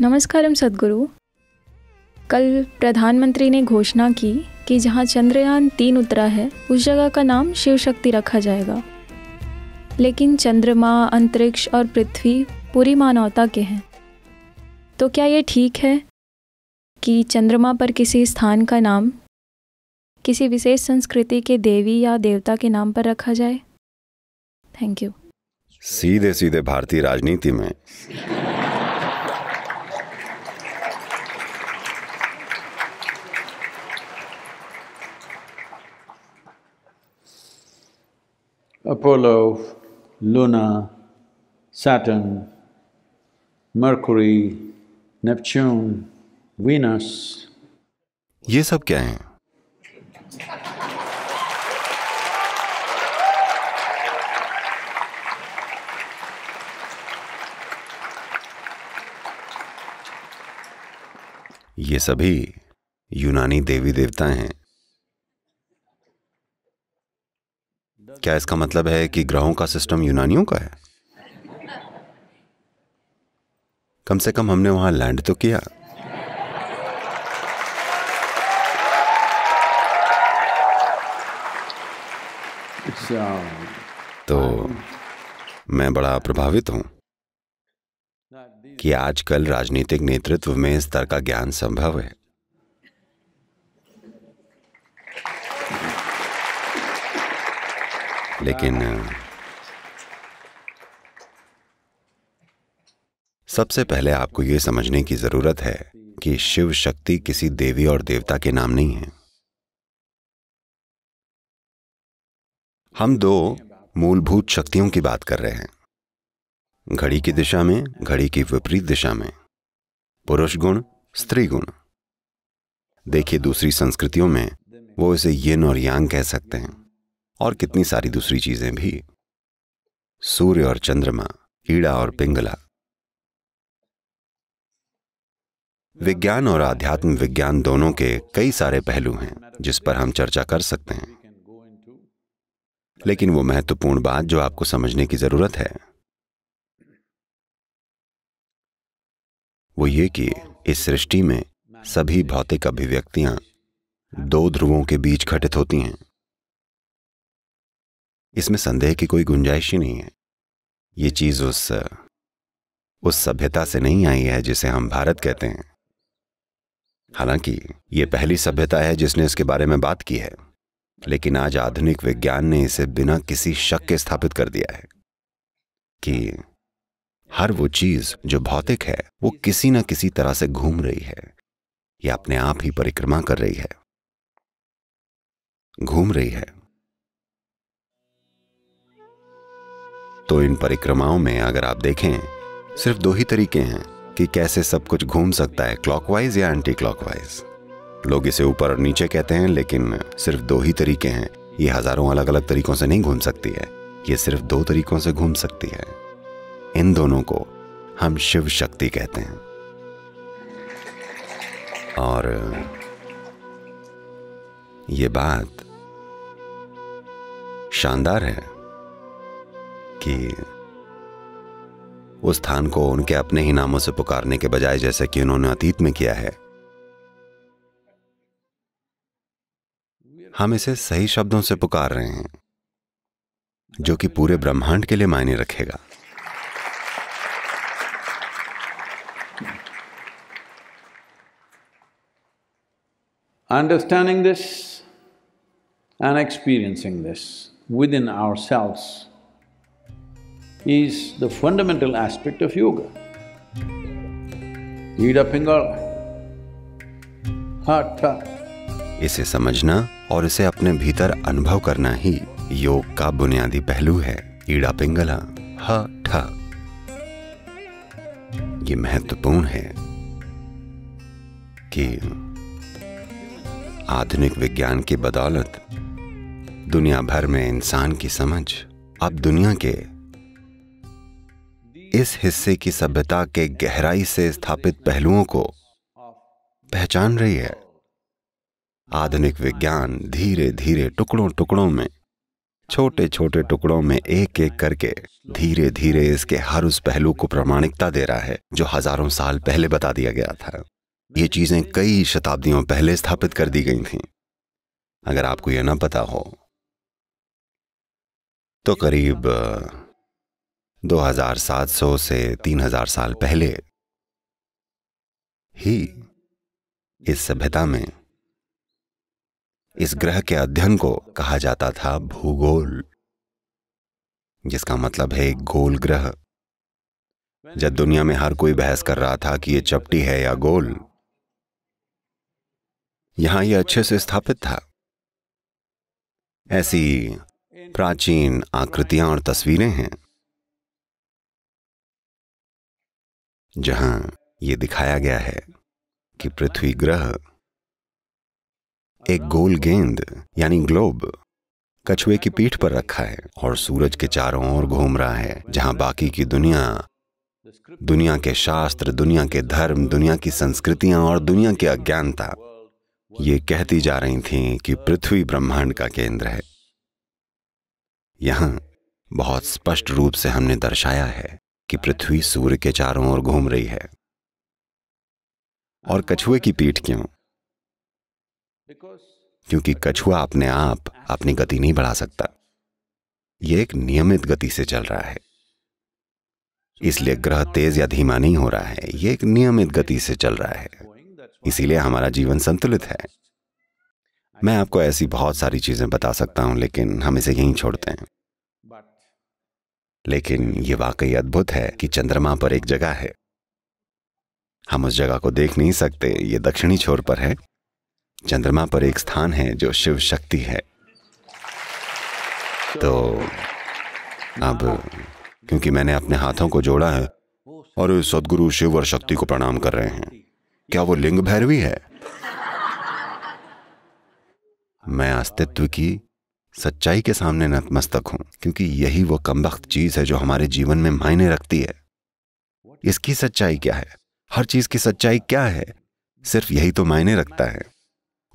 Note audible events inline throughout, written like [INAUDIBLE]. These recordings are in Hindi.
नमस्कार सदगुरु कल प्रधानमंत्री ने घोषणा की कि जहां चंद्रयान तीन उतरा है उस जगह का नाम शिव शक्ति रखा जाएगा लेकिन चंद्रमा अंतरिक्ष और पृथ्वी पूरी मानवता के हैं तो क्या ये ठीक है कि चंद्रमा पर किसी स्थान का नाम किसी विशेष संस्कृति के देवी या देवता के नाम पर रखा जाए थैंक यू सीधे सीधे भारतीय राजनीति में Apollo, Luna, Saturn, Mercury, Neptune, Venus. ये सब क्या हैं? ये सभी यूनानी देवी देवता हैं क्या इसका मतलब है कि ग्रहों का सिस्टम यूनानियों का है कम से कम हमने वहां लैंड तो किया तो मैं बड़ा प्रभावित हूं कि आजकल राजनीतिक नेतृत्व में इस तरह का ज्ञान संभव है लेकिन हाँ। सबसे पहले आपको यह समझने की जरूरत है कि शिव शक्ति किसी देवी और देवता के नाम नहीं है हम दो मूलभूत शक्तियों की बात कर रहे हैं घड़ी की दिशा में घड़ी की विपरीत दिशा में पुरुष गुण स्त्री गुण देखिए दूसरी संस्कृतियों में वो इसे येन और यांग कह सकते हैं और कितनी सारी दूसरी चीजें भी सूर्य और चंद्रमा कीड़ा और पिंगला विज्ञान और आध्यात्म विज्ञान दोनों के कई सारे पहलू हैं जिस पर हम चर्चा कर सकते हैं लेकिन वो महत्वपूर्ण बात जो आपको समझने की जरूरत है वो ये कि इस सृष्टि में सभी भौतिक अभिव्यक्तियां दो ध्रुवों के बीच घटित होती हैं इसमें संदेह की कोई गुंजाइश ही नहीं है ये चीज़ उस उस सभ्यता से नहीं आई है जिसे हम भारत कहते हैं हालांकि ये पहली सभ्यता है जिसने इसके बारे में बात की है लेकिन आज आधुनिक विज्ञान ने इसे बिना किसी शक के स्थापित कर दिया है कि हर वो चीज जो भौतिक है वो किसी ना किसी तरह से घूम रही है या अपने आप ही परिक्रमा कर रही है घूम रही है तो इन परिक्रमाओं में अगर आप देखें सिर्फ दो ही तरीके हैं कि कैसे सब कुछ घूम सकता है क्लॉकवाइज या एंटी क्लॉकवाइज लोग इसे ऊपर और नीचे कहते हैं लेकिन सिर्फ दो ही तरीके हैं ये हजारों अलग अलग तरीकों से नहीं घूम सकती है ये सिर्फ दो तरीकों से घूम सकती है इन दोनों को हम शिव शक्ति कहते हैं और ये बात शानदार है कि उस स्थान को उनके अपने ही नामों से पुकारने के बजाय जैसे कि उन्होंने अतीत में किया है हम इसे सही शब्दों से पुकार रहे हैं जो कि पूरे ब्रह्मांड के लिए मायने रखेगा understanding this and experiencing this within our cells is the fundamental aspect of yoga. Ida Pingala, Hatha. इसे समझना और इसे अपने भीतर अनुभव करना ही योग का बुनियादी पहलू है ईड़ा पिंगला ह ठ ये महत्वपूर्ण है कि आधुनिक विज्ञान की बदौलत दुनिया भर में इंसान की समझ अब दुनिया के इस हिस्से की सभ्यता के गहराई से स्थापित पहलुओं को पहचान रही है आधुनिक विज्ञान धीरे धीरे टुकड़ों टुकड़ों में छोटे छोटे टुकड़ों में एक एक करके धीरे धीरे इसके हर उस पहलू को प्रमाणिकता दे रहा है जो हजारों साल पहले बता दिया गया था ये चीजें कई शताब्दियों पहले स्थापित कर दी गई थीं अगर आपको यह ना पता हो तो करीब 2700 से 3000 साल पहले ही इस सभ्यता में इस ग्रह के अध्ययन को कहा जाता था भूगोल जिसका मतलब है गोल ग्रह जब दुनिया में हर कोई बहस कर रहा था कि यह चपटी है या गोल यहां यह अच्छे से स्थापित था ऐसी प्राचीन आकृतियां और तस्वीरें हैं जहां ये दिखाया गया है कि पृथ्वी ग्रह एक गोल गेंद यानी ग्लोब कछुए की पीठ पर रखा है और सूरज के चारों ओर घूम रहा है जहां बाकी की दुनिया दुनिया के शास्त्र दुनिया के धर्म दुनिया की संस्कृतियां और दुनिया की अज्ञानता ये कहती जा रही थी कि पृथ्वी ब्रह्मांड का केंद्र है यहां बहुत स्पष्ट रूप से हमने दर्शाया है कि पृथ्वी सूर्य के चारों ओर घूम रही है और कछुए की पीठ क्यों क्योंकि कछुआ अपने आप अपनी गति नहीं बढ़ा सकता यह एक नियमित गति से चल रहा है इसलिए ग्रह तेज या धीमा नहीं हो रहा है यह एक नियमित गति से चल रहा है इसीलिए हमारा जीवन संतुलित है मैं आपको ऐसी बहुत सारी चीजें बता सकता हूं लेकिन हम इसे यहीं छोड़ते हैं लेकिन ये वाकई अद्भुत है कि चंद्रमा पर एक जगह है हम उस जगह को देख नहीं सकते ये दक्षिणी छोर पर है चंद्रमा पर एक स्थान है जो शिव शक्ति है तो अब क्योंकि मैंने अपने हाथों को जोड़ा है और सदगुरु शिव और शक्ति को प्रणाम कर रहे हैं क्या वो लिंग भैरवी है मैं अस्तित्व की सच्चाई के सामने नतमस्तक हूं क्योंकि यही वो कमबख्त चीज़ है जो हमारे जीवन में मायने रखती है इसकी सच्चाई क्या है हर चीज़ की सच्चाई क्या है सिर्फ यही तो मायने रखता है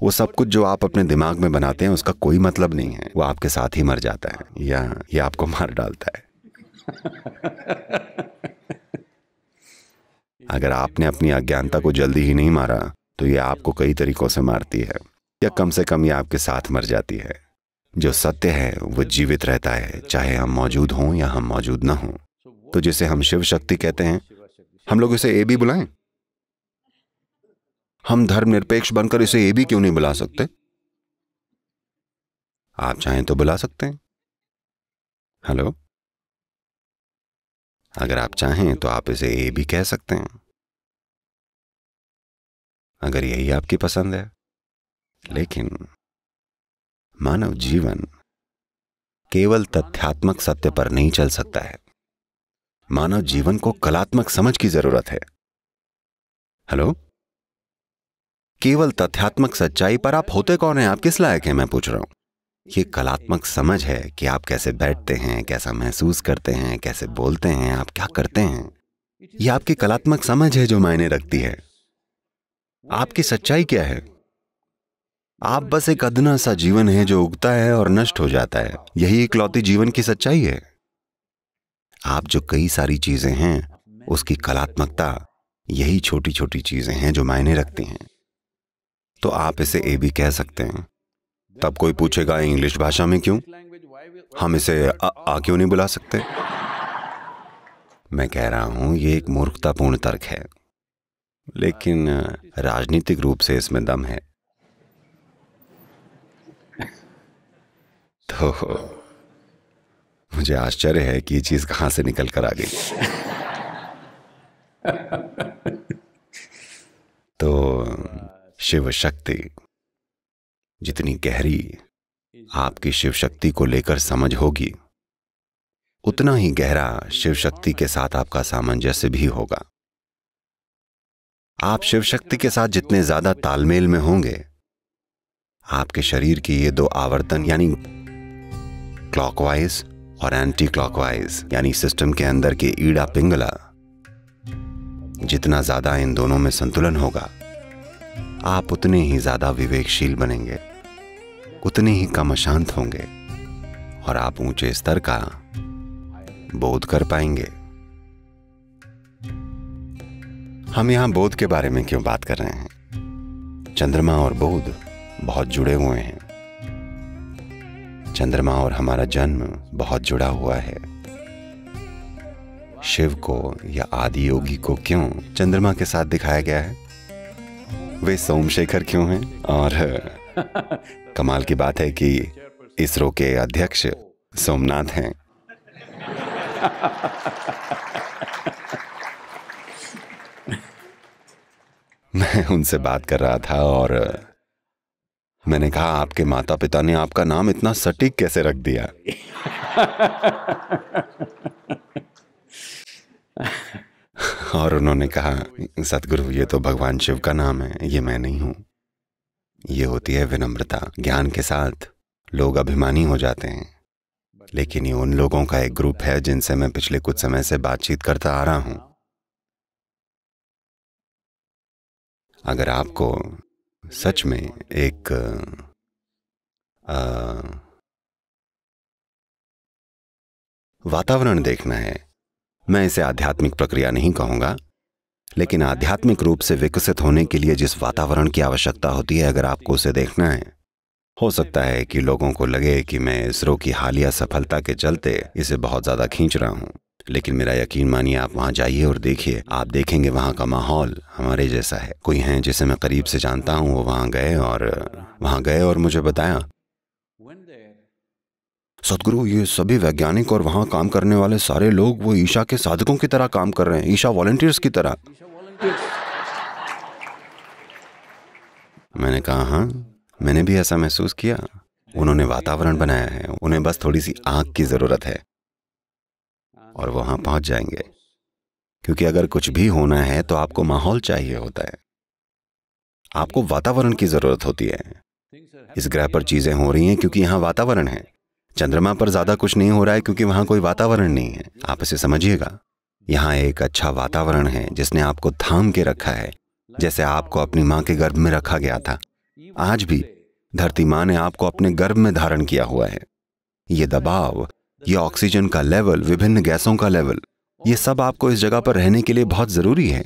वो सब कुछ जो आप अपने दिमाग में बनाते हैं उसका कोई मतलब नहीं है वो आपके साथ ही मर जाता है या ये आपको मार डालता है अगर आपने अपनी अज्ञानता को जल्दी ही नहीं मारा तो ये आपको कई तरीकों से मारती है या कम से कम ये आपके साथ मर जाती है जो सत्य है वो जीवित रहता है चाहे हम मौजूद हों या हम मौजूद ना हों तो जिसे हम शिव शक्ति कहते हैं हम लोग इसे ए भी बुलाएं हम धर्मनिरपेक्ष बनकर इसे ए भी क्यों नहीं बुला सकते आप चाहें तो बुला सकते हैं हेलो अगर आप चाहें तो आप इसे ए भी कह सकते हैं अगर यही आपकी पसंद है लेकिन मानव जीवन केवल तथ्यात्मक सत्य पर नहीं चल सकता है मानव जीवन को कलात्मक समझ की जरूरत है हेलो केवल तथ्यात्मक सच्चाई पर आप होते कौन है आप किस लायक हैं मैं पूछ रहा हूं ये कलात्मक समझ है कि आप कैसे बैठते हैं कैसा महसूस करते हैं कैसे बोलते हैं आप क्या करते हैं ये आपकी कलात्मक समझ है जो मायने रखती है आपकी सच्चाई क्या है आप बस एक अदना सा जीवन है जो उगता है और नष्ट हो जाता है यही इकलौती जीवन की सच्चाई है आप जो कई सारी चीजें हैं उसकी कलात्मकता यही छोटी छोटी चीजें हैं जो मायने रखती हैं तो आप इसे ए भी कह सकते हैं तब कोई पूछेगा इंग्लिश भाषा में क्यों हम इसे आ, आ क्यों नहीं बुला सकते मैं कह रहा हूं ये एक मूर्खतापूर्ण तर्क है लेकिन राजनीतिक रूप से इसमें दम है तो मुझे आश्चर्य है कि ये चीज कहां से निकल कर आ गई तो शिव शक्ति जितनी गहरी आपकी शिव शक्ति को लेकर समझ होगी उतना ही गहरा शिव शक्ति के साथ आपका सामंजस्य भी होगा आप शिव शक्ति के साथ जितने ज्यादा तालमेल में होंगे आपके शरीर की ये दो आवर्तन यानी क्लॉकवाइज और एंटी क्लॉकवाइज यानी सिस्टम के अंदर के ईड़ा पिंगला जितना ज्यादा इन दोनों में संतुलन होगा आप उतने ही ज्यादा विवेकशील बनेंगे उतने ही कम अशांत होंगे और आप ऊंचे स्तर का बोध कर पाएंगे हम यहां बोध के बारे में क्यों बात कर रहे हैं चंद्रमा और बोध बहुत जुड़े हुए हैं चंद्रमा और हमारा जन्म बहुत जुड़ा हुआ है शिव को या आदि योगी को क्यों चंद्रमा के साथ दिखाया गया है वे सोमशेखर क्यों हैं और [LAUGHS] कमाल की बात है कि इसरो के अध्यक्ष सोमनाथ हैं [LAUGHS] मैं उनसे बात कर रहा था और मैंने कहा आपके माता पिता ने आपका नाम इतना सटीक कैसे रख दिया [LAUGHS] और उन्होंने कहा सतगुरु ये तो भगवान शिव का नाम है ये मैं नहीं हूं ये होती है विनम्रता ज्ञान के साथ लोग अभिमानी हो जाते हैं लेकिन ये उन लोगों का एक ग्रुप है जिनसे मैं पिछले कुछ समय से बातचीत करता आ रहा हूं अगर आपको सच में एक वातावरण देखना है मैं इसे आध्यात्मिक प्रक्रिया नहीं कहूंगा लेकिन आध्यात्मिक रूप से विकसित होने के लिए जिस वातावरण की आवश्यकता होती है अगर आपको उसे देखना है हो सकता है कि लोगों को लगे कि मैं इसरो की हालिया सफलता के चलते इसे बहुत ज्यादा खींच रहा हूं लेकिन मेरा यकीन मानिए आप वहाँ जाइए और देखिए आप देखेंगे वहाँ का माहौल हमारे जैसा है कोई हैं जिसे मैं करीब से जानता हूँ वो वहाँ गए और वहाँ गए और मुझे बताया सदगुरु ये सभी वैज्ञानिक और वहाँ काम करने वाले सारे लोग वो ईशा के साधकों की तरह काम कर रहे हैं ईशा वॉल्टियर्स की तरह मैंने कहा हाँ मैंने भी ऐसा महसूस किया उन्होंने वातावरण बनाया है उन्हें बस थोड़ी सी आग की ज़रूरत है और वहां पहुंच जाएंगे क्योंकि अगर कुछ भी होना है तो आपको माहौल चाहिए होता है आपको वातावरण की जरूरत होती है इस ग्रह पर चीजें हो रही हैं क्योंकि यहां वातावरण है चंद्रमा पर ज्यादा कुछ नहीं हो रहा है क्योंकि वहां कोई वातावरण नहीं है आप इसे समझिएगा यहां एक अच्छा वातावरण है जिसने आपको थाम के रखा है जैसे आपको अपनी माँ के गर्भ में रखा गया था आज भी धरती माँ ने आपको अपने गर्भ में धारण किया हुआ है ये दबाव यह ऑक्सीजन का लेवल विभिन्न गैसों का लेवल ये सब आपको इस जगह पर रहने के लिए बहुत जरूरी है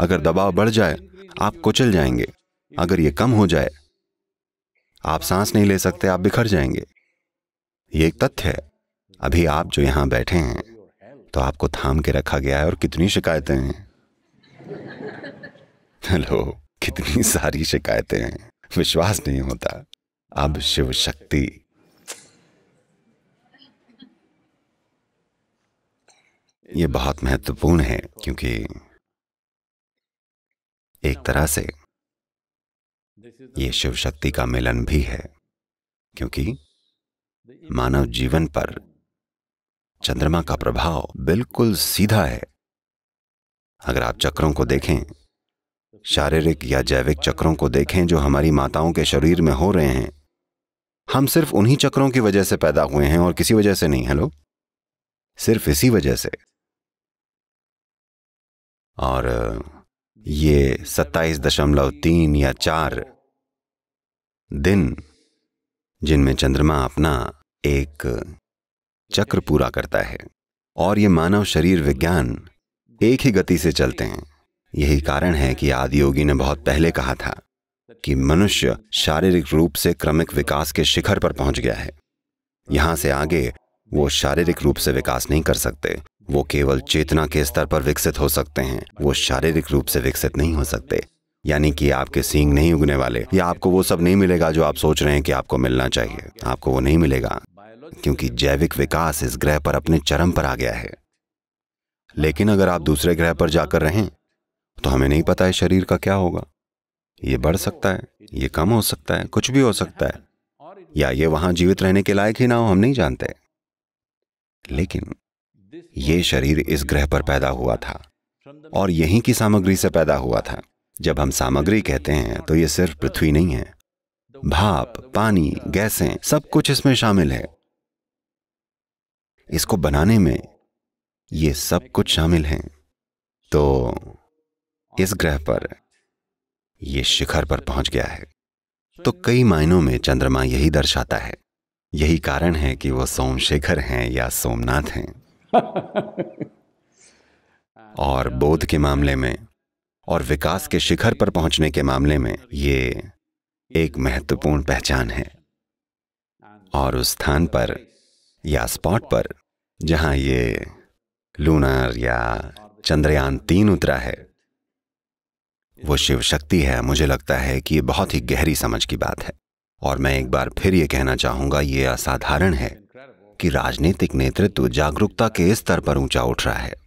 अगर दबाव बढ़ जाए आप कुचल जाएंगे अगर ये कम हो जाए आप सांस नहीं ले सकते आप बिखर जाएंगे ये एक तथ्य है अभी आप जो यहां बैठे हैं तो आपको थाम के रखा गया है और कितनी शिकायतें हैं हेलो कितनी सारी शिकायतें हैं विश्वास नहीं होता अब शिव शक्ति ये बहुत महत्वपूर्ण है क्योंकि एक तरह से ये शिव शक्ति का मिलन भी है क्योंकि मानव जीवन पर चंद्रमा का प्रभाव बिल्कुल सीधा है अगर आप चक्रों को देखें शारीरिक या जैविक चक्रों को देखें जो हमारी माताओं के शरीर में हो रहे हैं हम सिर्फ उन्हीं चक्रों की वजह से पैदा हुए हैं और किसी वजह से नहीं हेलो सिर्फ इसी वजह से और ये सत्ताईस दशमलव तीन या चार दिन जिनमें चंद्रमा अपना एक चक्र पूरा करता है और ये मानव शरीर विज्ञान एक ही गति से चलते हैं यही कारण है कि आदियोगी ने बहुत पहले कहा था कि मनुष्य शारीरिक रूप से क्रमिक विकास के शिखर पर पहुंच गया है यहां से आगे वो शारीरिक रूप से विकास नहीं कर सकते वो केवल चेतना के स्तर पर विकसित हो सकते हैं वो शारीरिक रूप से विकसित नहीं हो सकते यानी कि आपके सींग नहीं उगने वाले या आपको वो सब नहीं मिलेगा जो आप सोच रहे हैं कि आपको मिलना चाहिए आपको वो नहीं मिलेगा क्योंकि जैविक विकास इस ग्रह पर अपने चरम पर आ गया है लेकिन अगर आप दूसरे ग्रह पर जाकर रहें तो हमें नहीं पता है शरीर का क्या होगा ये बढ़ सकता है ये कम हो सकता है कुछ भी हो सकता है या ये वहां जीवित रहने के लायक ही ना हो हम नहीं जानते लेकिन ये शरीर इस ग्रह पर पैदा हुआ था और यहीं की सामग्री से पैदा हुआ था जब हम सामग्री कहते हैं तो ये सिर्फ पृथ्वी नहीं है भाप पानी गैसें सब कुछ इसमें शामिल है इसको बनाने में ये सब कुछ शामिल है तो इस ग्रह पर यह शिखर पर पहुंच गया है तो कई मायनों में चंद्रमा यही दर्शाता है यही कारण है कि वो सोमशेखर हैं या सोमनाथ हैं [LAUGHS] और बोध के मामले में और विकास के शिखर पर पहुंचने के मामले में ये एक महत्वपूर्ण पहचान है और उस स्थान पर या स्पॉट पर जहां ये लूनर या चंद्रयान तीन उतरा है वो शिव शक्ति है मुझे लगता है कि ये बहुत ही गहरी समझ की बात है और मैं एक बार फिर ये कहना चाहूंगा ये असाधारण है कि राजनीतिक नेतृत्व जागरूकता के स्तर पर ऊंचा उठ रहा है